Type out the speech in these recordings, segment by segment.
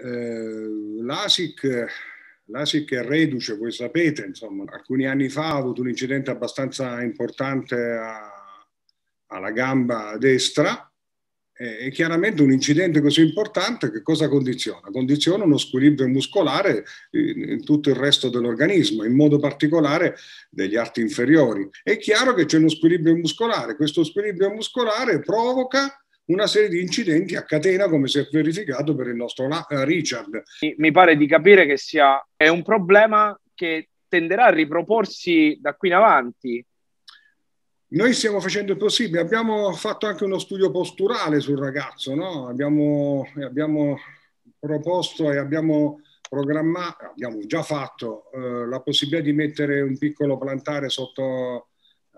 Eh, L'ASIC, L'ASIC è reduce, voi sapete, insomma, alcuni anni fa ha avuto un incidente abbastanza importante a, alla gamba destra eh, e chiaramente un incidente così importante che cosa condiziona? Condiziona uno squilibrio muscolare in, in tutto il resto dell'organismo, in modo particolare degli arti inferiori. È chiaro che c'è uno squilibrio muscolare, questo squilibrio muscolare provoca una serie di incidenti a catena come si è verificato per il nostro la- eh, Richard. Mi pare di capire che sia è un problema che tenderà a riproporsi da qui in avanti. Noi stiamo facendo il possibile, abbiamo fatto anche uno studio posturale sul ragazzo, no? abbiamo, eh, abbiamo, proposto e abbiamo programmato, abbiamo già fatto eh, la possibilità di mettere un piccolo plantare sotto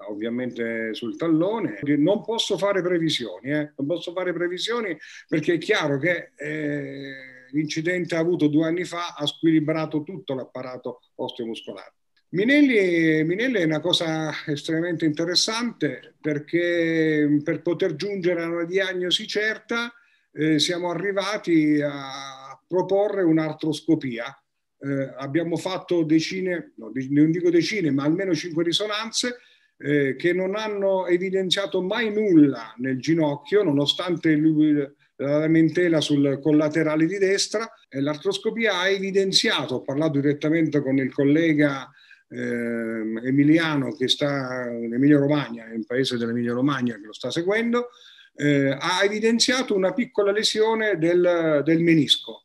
ovviamente sul tallone. Non posso fare previsioni, eh? non posso fare previsioni perché è chiaro che eh, l'incidente avuto due anni fa ha squilibrato tutto l'apparato osteomuscolare. Minelli, Minelli, è una cosa estremamente interessante perché per poter giungere a una diagnosi certa eh, siamo arrivati a proporre un'artroscopia, eh, abbiamo fatto decine, no, non dico decine, ma almeno cinque risonanze eh, che non hanno evidenziato mai nulla nel ginocchio, nonostante lui, eh, la lamentela sul collaterale di destra. E l'artroscopia ha evidenziato, ho parlato direttamente con il collega eh, Emiliano che sta in Emilia Romagna, nel paese dell'Emilia Romagna che lo sta seguendo, eh, ha evidenziato una piccola lesione del, del menisco.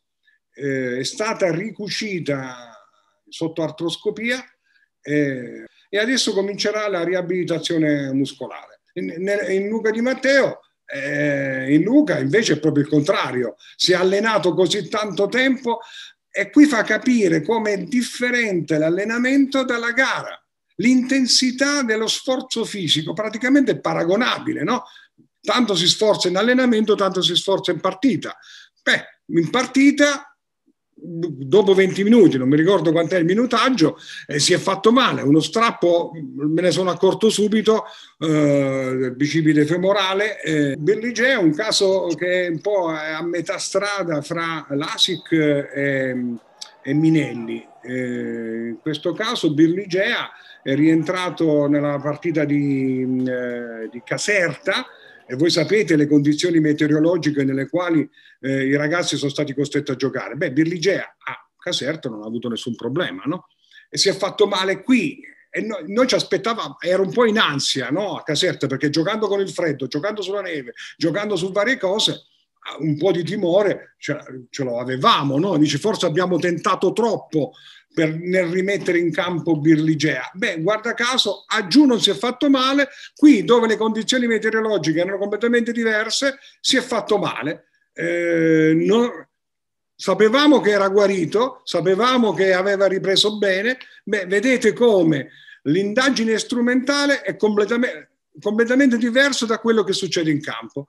Eh, è stata ricucita sotto artroscopia. Eh, e adesso comincerà la riabilitazione muscolare. In, in Luca Di Matteo, eh, in Luca invece è proprio il contrario, si è allenato così tanto tempo e qui fa capire come è differente l'allenamento dalla gara. L'intensità dello sforzo fisico praticamente è paragonabile, no? Tanto si sforza in allenamento, tanto si sforza in partita. Beh, in partita dopo 20 minuti, non mi ricordo quant'è il minutaggio, eh, si è fatto male, uno strappo, mm, me ne sono accorto subito, eh, bicipite femorale. Eh. Berligè è un caso che è un po' a metà strada fra l'ASIC e, e Minelli. Eh, in questo caso Birligea è rientrato nella partita di, mm, eh, di Caserta, e voi sapete le condizioni meteorologiche nelle quali eh, i ragazzi sono stati costretti a giocare. Beh, Birligea a ah, Caserta non ha avuto nessun problema, no? E si è fatto male qui. E noi, noi ci aspettavamo, ero un po' in ansia no? a Caserta perché giocando con il freddo, giocando sulla neve, giocando su varie cose, un po' di timore ce, ce lo avevamo, no? Dice forse abbiamo tentato troppo per, nel rimettere in campo Birligea. Beh, guarda caso, a giù non si è fatto male, qui dove le condizioni meteorologiche erano completamente diverse, si è fatto male. Eh, non, sapevamo che era guarito, sapevamo che aveva ripreso bene, beh, vedete come l'indagine strumentale è completamente completamente diverso da quello che succede in campo.